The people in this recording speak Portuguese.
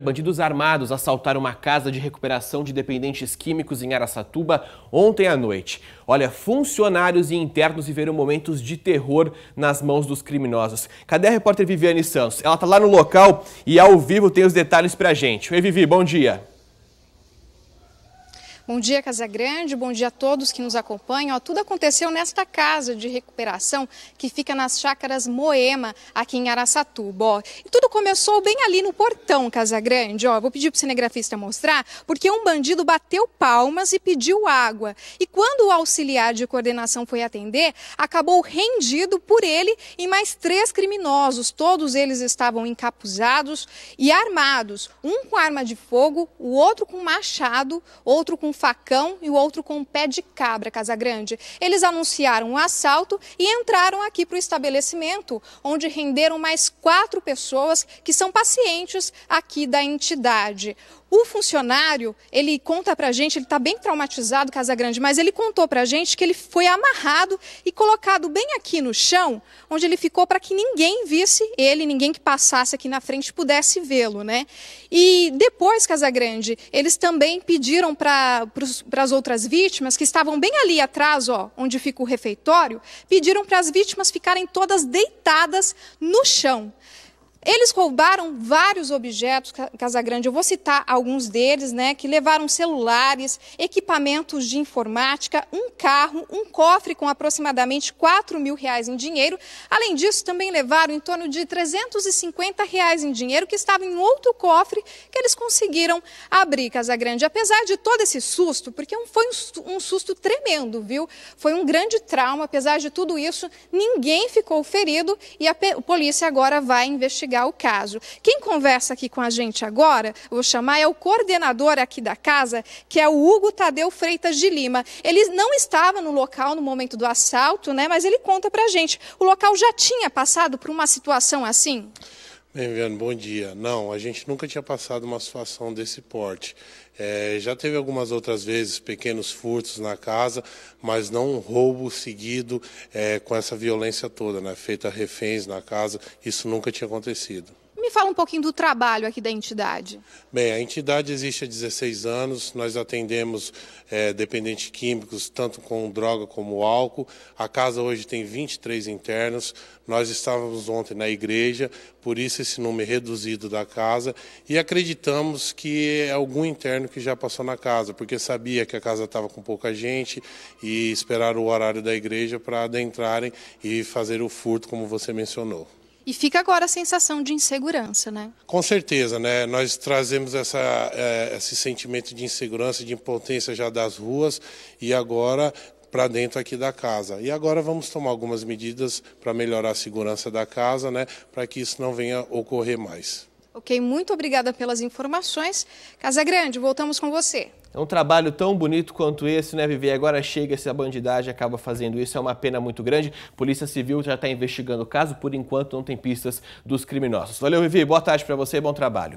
É. Bandidos armados assaltaram uma casa de recuperação de dependentes químicos em Araçatuba ontem à noite. Olha, funcionários e internos viveram momentos de terror nas mãos dos criminosos. Cadê a repórter Viviane Santos? Ela está lá no local e ao vivo tem os detalhes pra gente. Oi, Vivi, bom dia. Bom dia, Casa Grande, bom dia a todos que nos acompanham. tudo aconteceu nesta casa de recuperação que fica nas chácaras Moema, aqui em Araçatuba. E tudo começou bem ali no portão, Casa Grande. Ó. Vou pedir para o cinegrafista mostrar, porque um bandido bateu palmas e pediu água. E quando o auxiliar de coordenação foi atender, acabou rendido por ele e mais três criminosos. Todos eles estavam encapuzados e armados, um com arma de fogo, o outro com machado, outro com facão e o outro com um pé de cabra, Casagrande. Eles anunciaram um assalto e entraram aqui para o estabelecimento, onde renderam mais quatro pessoas que são pacientes aqui da entidade. O funcionário, ele conta pra gente, ele está bem traumatizado, Casagrande, mas ele contou pra gente que ele foi amarrado e colocado bem aqui no chão, onde ele ficou para que ninguém visse ele, ninguém que passasse aqui na frente pudesse vê-lo, né? E depois, Casagrande, eles também pediram para para as outras vítimas, que estavam bem ali atrás, ó, onde fica o refeitório, pediram para as vítimas ficarem todas deitadas no chão. Eles roubaram vários objetos, casa grande. Eu vou citar alguns deles, né? Que levaram celulares, equipamentos de informática, um carro, um cofre com aproximadamente 4 mil reais em dinheiro. Além disso, também levaram em torno de 350 reais em dinheiro que estava em outro cofre que eles conseguiram abrir, casa grande. Apesar de todo esse susto, porque foi um susto tremendo, viu? Foi um grande trauma. Apesar de tudo isso, ninguém ficou ferido e a polícia agora vai investigar investigar o caso. Quem conversa aqui com a gente agora, vou chamar, é o coordenador aqui da casa, que é o Hugo Tadeu Freitas de Lima. Ele não estava no local no momento do assalto, né? Mas ele conta pra gente. O local já tinha passado por uma situação assim? Bem, bom dia. Não, a gente nunca tinha passado uma situação desse porte. É, já teve algumas outras vezes pequenos furtos na casa, mas não um roubo seguido é, com essa violência toda, né? Feita reféns na casa, isso nunca tinha acontecido. Me fala um pouquinho do trabalho aqui da entidade. Bem, a entidade existe há 16 anos, nós atendemos é, dependentes químicos, tanto com droga como álcool. A casa hoje tem 23 internos, nós estávamos ontem na igreja, por isso esse número reduzido da casa, e acreditamos que é algum interno que já passou na casa, porque sabia que a casa estava com pouca gente e esperaram o horário da igreja para adentrarem e fazer o furto, como você mencionou. E fica agora a sensação de insegurança, né? Com certeza, né? Nós trazemos essa, é, esse sentimento de insegurança, de impotência já das ruas e agora para dentro aqui da casa. E agora vamos tomar algumas medidas para melhorar a segurança da casa, né? Para que isso não venha ocorrer mais. Ok, muito obrigada pelas informações. Casa Grande, voltamos com você. É um trabalho tão bonito quanto esse, né, Vivi? Agora chega se a bandidagem acaba fazendo isso, é uma pena muito grande. Polícia Civil já está investigando o caso, por enquanto não tem pistas dos criminosos. Valeu, Vivi, boa tarde para você e bom trabalho.